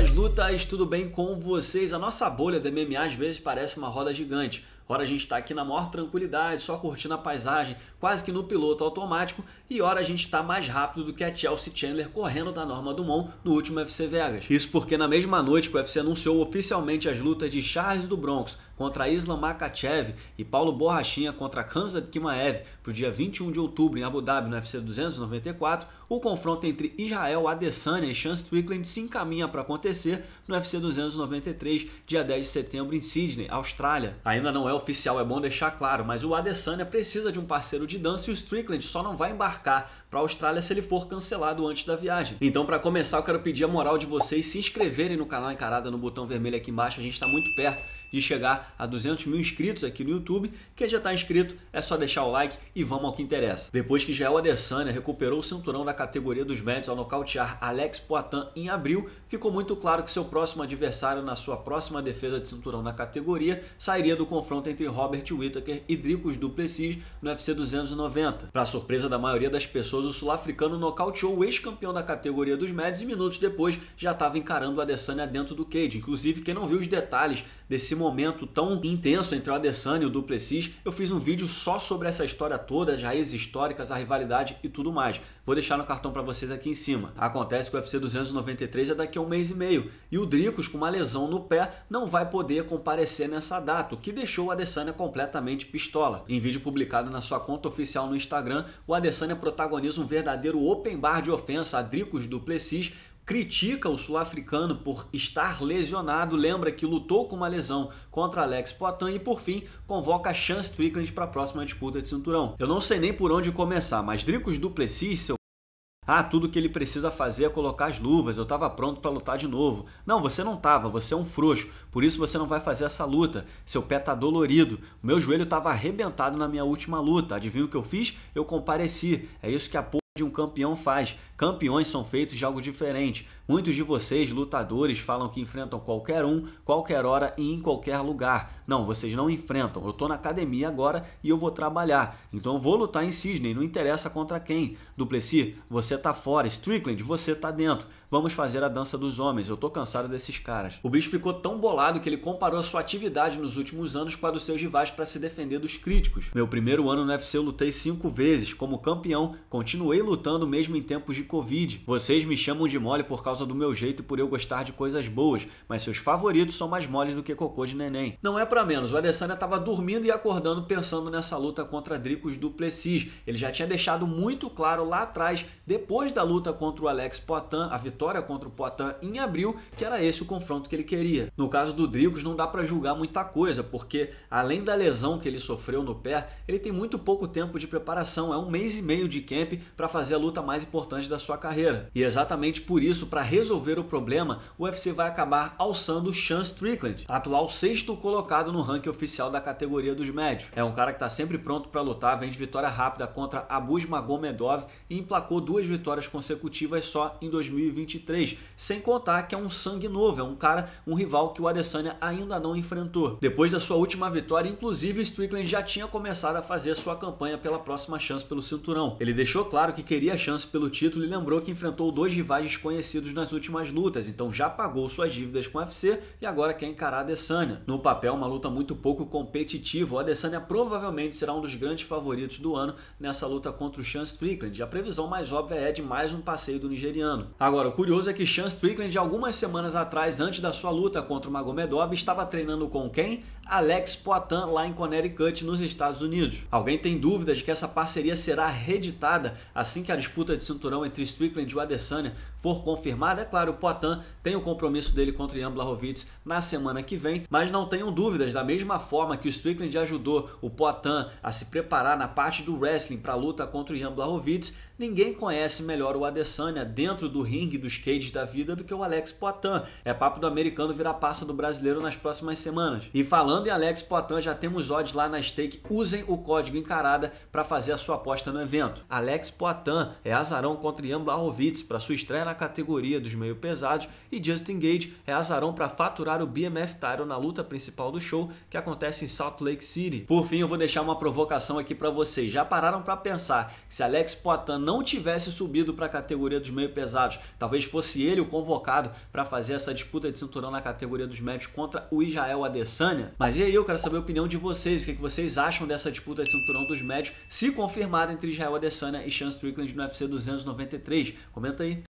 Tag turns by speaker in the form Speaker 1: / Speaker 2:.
Speaker 1: das Lutas, tudo bem com vocês? A nossa bolha de MMA às vezes parece uma roda gigante, Hora a gente está aqui na maior tranquilidade, só curtindo a paisagem, quase que no piloto automático, e hora a gente está mais rápido do que a Chelsea Chandler correndo da Norma Dumont no último UFC Vegas. Isso porque na mesma noite que o UFC anunciou oficialmente as lutas de Charles do Bronx contra Islam Makachev e Paulo Borrachinha contra Kansas Kimaev para o dia 21 de outubro em Abu Dhabi no UFC 294, o confronto entre Israel Adesanya e Sean Strickland se encaminha para acontecer no UFC 293, dia 10 de setembro em Sydney, Austrália. Ainda não é oficial, é bom deixar claro, mas o Adesanya precisa de um parceiro de dança e o Strickland só não vai embarcar para a Austrália se ele for cancelado antes da viagem. Então, para começar, eu quero pedir a moral de vocês se inscreverem no canal Encarada no botão vermelho aqui embaixo, a gente está muito perto de chegar a 200 mil inscritos aqui no YouTube. Quem já está inscrito é só deixar o like e vamos ao que interessa. Depois que Jael Adesanya recuperou o cinturão da categoria dos médios ao nocautear Alex Poitin em abril, ficou muito claro que seu próximo adversário na sua próxima defesa de cinturão na categoria sairia do confronto luta entre Robert Whittaker e Dricos Duplessis no UFC 290. Para surpresa da maioria das pessoas, o sul-africano nocauteou o ex-campeão da categoria dos médios e minutos depois já estava encarando o Adesanya dentro do cage. Inclusive, quem não viu os detalhes desse momento tão intenso entre o Adesanya e o Duplessis, eu fiz um vídeo só sobre essa história toda, as raízes históricas, a rivalidade e tudo mais. Vou deixar no cartão para vocês aqui em cima. Acontece que o UFC 293 é daqui a um mês e meio e o Dricos, com uma lesão no pé, não vai poder comparecer nessa data, o que deixou a Adesanya completamente pistola. Em vídeo publicado na sua conta oficial no Instagram, o Adesanya protagoniza um verdadeiro open bar de ofensa a Dricos Duplessis, critica o sul-africano por estar lesionado, lembra que lutou com uma lesão contra Alex Poitin e por fim convoca Chance Strickland para a próxima disputa de cinturão. Eu não sei nem por onde começar, mas Dricos Duplessis, seu ah, tudo que ele precisa fazer é colocar as luvas, eu estava pronto para lutar de novo. Não, você não estava, você é um frouxo, por isso você não vai fazer essa luta. Seu pé está dolorido, meu joelho estava arrebentado na minha última luta. Adivinha o que eu fiz? Eu compareci. É isso que a porra de um campeão faz. Campeões são feitos de algo diferente. Muitos de vocês, lutadores, falam que enfrentam qualquer um, qualquer hora e em qualquer lugar. Não, vocês não enfrentam. Eu estou na academia agora e eu vou trabalhar. Então eu vou lutar em Sydney. não interessa contra quem. Duplessis, você está fora. Strickland, você está dentro. Vamos fazer a dança dos homens. Eu estou cansado desses caras. O bicho ficou tão bolado que ele comparou a sua atividade nos últimos anos com a dos seus rivais para se defender dos críticos. Meu primeiro ano no UFC eu lutei cinco vezes. Como campeão, continuei lutando mesmo em tempos de Covid. Vocês me chamam de mole por causa causa do meu jeito e por eu gostar de coisas boas, mas seus favoritos são mais moles do que cocô de neném. Não é para menos, o Adesanya estava dormindo e acordando pensando nessa luta contra Dricos Duplessis. Ele já tinha deixado muito claro lá atrás, depois da luta contra o Alex Poitin, a vitória contra o Poitin em abril, que era esse o confronto que ele queria. No caso do Dricos não dá para julgar muita coisa, porque além da lesão que ele sofreu no pé, ele tem muito pouco tempo de preparação, é um mês e meio de camp para fazer a luta mais importante da sua carreira. E é exatamente por isso, para resolver o problema, o UFC vai acabar alçando Sean Strickland, atual sexto colocado no ranking oficial da categoria dos médios. É um cara que está sempre pronto para lutar, vem de vitória rápida contra Abus Magomedov e emplacou duas vitórias consecutivas só em 2023, sem contar que é um sangue novo, é um cara, um rival que o Adesanya ainda não enfrentou. Depois da sua última vitória, inclusive, Strickland já tinha começado a fazer sua campanha pela próxima chance pelo cinturão. Ele deixou claro que queria a chance pelo título e lembrou que enfrentou dois rivais desconhecidos nas últimas lutas, então já pagou suas dívidas com o UFC e agora quer encarar a Adesanya. No papel, uma luta muito pouco competitiva. O Adesanya provavelmente será um dos grandes favoritos do ano nessa luta contra o Sean Strickland. A previsão mais óbvia é de mais um passeio do nigeriano. Agora, o curioso é que Sean Strickland, algumas semanas atrás, antes da sua luta contra o Magomedov, estava treinando com quem? Alex Poitin, lá em Connecticut, nos Estados Unidos. Alguém tem dúvidas de que essa parceria será reeditada assim que a disputa de cinturão entre Strickland e o Adesanya for confirmada? É claro, o Poitin tem o compromisso dele contra o Ian Blahovic na semana que vem, mas não tenham dúvidas, da mesma forma que o Strickland ajudou o Poitin a se preparar na parte do wrestling para a luta contra o Ian Blahovic, ninguém conhece melhor o Adesanya dentro do ringue dos cages da vida do que o Alex Poitin. É papo do americano virar passa do brasileiro nas próximas semanas. E falando em Alex Poitin, já temos odds lá na stake. Usem o código encarada para fazer a sua aposta no evento. Alex Poitin é azarão contra Ian Blahovic para sua estreia na categoria categoria dos meio pesados e Justin Gage é azarão para faturar o BMF Title na luta principal do show que acontece em Salt Lake City. Por fim, eu vou deixar uma provocação aqui para vocês. Já pararam para pensar que se Alex Poitin não tivesse subido para a categoria dos meio pesados, talvez fosse ele o convocado para fazer essa disputa de cinturão na categoria dos médios contra o Israel Adesanya? Mas e aí, eu quero saber a opinião de vocês, o que, é que vocês acham dessa disputa de cinturão dos médios se confirmada entre Israel Adesanya e Sean Strickland no UFC 293. Comenta aí.